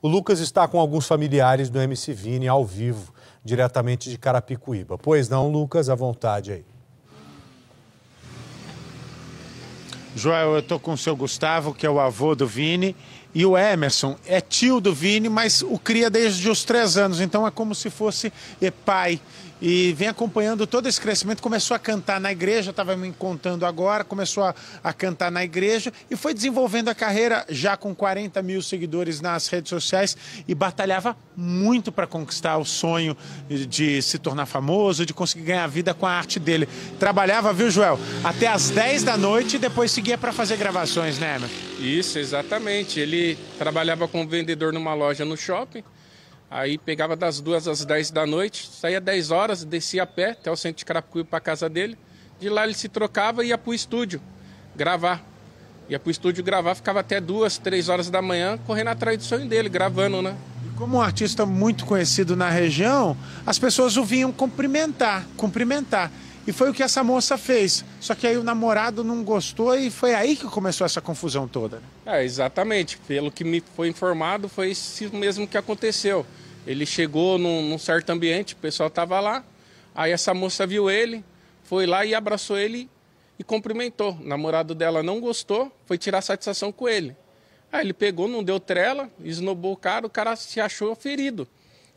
O Lucas está com alguns familiares do MC Vini ao vivo, diretamente de Carapicuíba. Pois não, Lucas, à vontade aí. Joel, eu estou com o seu Gustavo, que é o avô do Vini, e o Emerson é tio do Vini, mas o cria desde os três anos, então é como se fosse eh, pai. E vem acompanhando todo esse crescimento. Começou a cantar na igreja, estava me contando agora, começou a, a, cantar na igreja e foi desenvolvendo a carreira já com 40 mil seguidores nas redes sociais e batalhava muito para conquistar o sonho de se tornar famoso, de conseguir ganhar vida com a arte dele. Trabalhava, viu, Joel? Até às 10 da noite e depois seguia para fazer gravações, né, Emerson? Isso, exatamente. Ele trabalhava como vendedor numa loja no shopping. Aí pegava das duas às 10 da noite, saía 10 horas, descia a pé até o centro de Carapicuí para casa dele. De lá ele se trocava e ia para o estúdio gravar. Ia para o estúdio gravar, ficava até duas, três horas da manhã correndo atrás do sonho dele, gravando, né? E como um artista muito conhecido na região, as pessoas o vinham cumprimentar, cumprimentar. E foi o que essa moça fez. Só que aí o namorado não gostou e foi aí que começou essa confusão toda. Né? É, exatamente. Pelo que me foi informado, foi isso mesmo que aconteceu. Ele chegou num, num certo ambiente, o pessoal estava lá. Aí essa moça viu ele, foi lá e abraçou ele e cumprimentou. O namorado dela não gostou, foi tirar satisfação com ele. Aí ele pegou, não deu trela, esnobou o cara, o cara se achou ferido.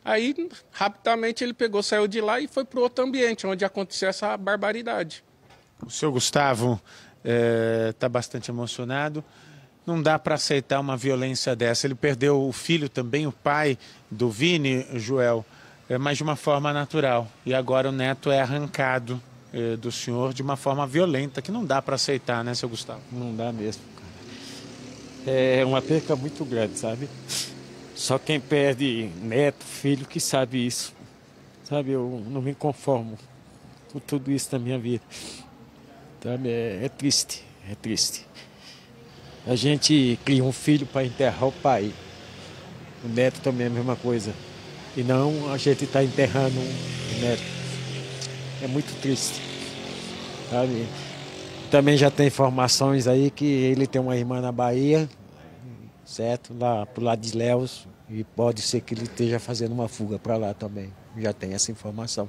Aí, rapidamente, ele pegou, saiu de lá e foi para outro ambiente, onde aconteceu essa barbaridade. O seu Gustavo está é, tá bastante emocionado. Não dá para aceitar uma violência dessa. Ele perdeu o filho também, o pai do Vini, Joel, é, mas de uma forma natural. E agora o neto é arrancado é, do senhor de uma forma violenta, que não dá para aceitar, né, seu Gustavo? Não dá mesmo, cara. É uma perca muito grande, sabe? Só quem perde neto, filho, que sabe isso. Sabe, eu não me conformo com tudo isso na minha vida. Sabe, então, é, é triste, é triste. A gente cria um filho para enterrar o pai. O neto também é a mesma coisa. E não a gente está enterrando o neto. É muito triste. Sabe? Também já tem informações aí que ele tem uma irmã na Bahia, certo? Lá pro lado de Léus, e pode ser que ele esteja fazendo uma fuga para lá também. Já tem essa informação.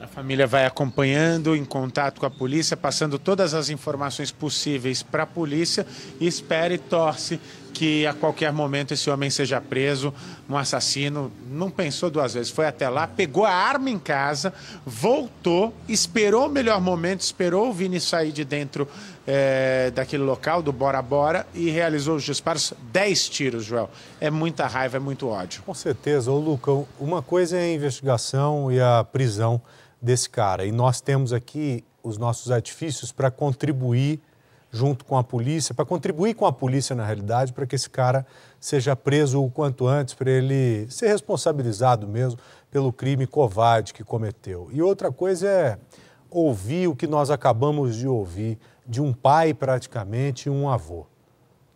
A família vai acompanhando, em contato com a polícia, passando todas as informações possíveis para a polícia e espera e torce que a qualquer momento esse homem seja preso, um assassino. Não pensou duas vezes, foi até lá, pegou a arma em casa, voltou, esperou o melhor momento, esperou o Vini sair de dentro é, daquele local, do Bora Bora, e realizou os disparos. Dez tiros, Joel. É muita raiva, é muito ódio. Com certeza. Ô, Lucão, uma coisa é a investigação e a prisão desse cara. E nós temos aqui os nossos artifícios para contribuir junto com a polícia, para contribuir com a polícia, na realidade, para que esse cara seja preso o quanto antes, para ele ser responsabilizado mesmo pelo crime covarde que cometeu. E outra coisa é ouvir o que nós acabamos de ouvir de um pai, praticamente, e um avô.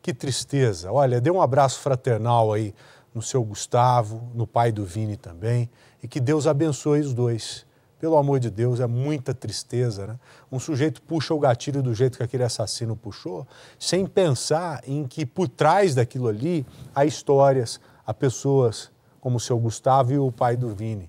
Que tristeza. Olha, dê um abraço fraternal aí no seu Gustavo, no pai do Vini também, e que Deus abençoe os dois pelo amor de Deus, é muita tristeza, né? Um sujeito puxa o gatilho do jeito que aquele assassino puxou, sem pensar em que por trás daquilo ali há histórias, há pessoas como o seu Gustavo e o pai do Vini.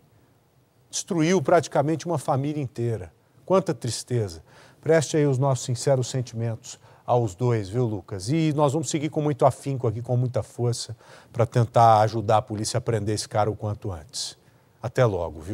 Destruiu praticamente uma família inteira. Quanta tristeza. Preste aí os nossos sinceros sentimentos aos dois, viu, Lucas? E nós vamos seguir com muito afinco aqui, com muita força, para tentar ajudar a polícia a prender esse cara o quanto antes. Até logo, viu?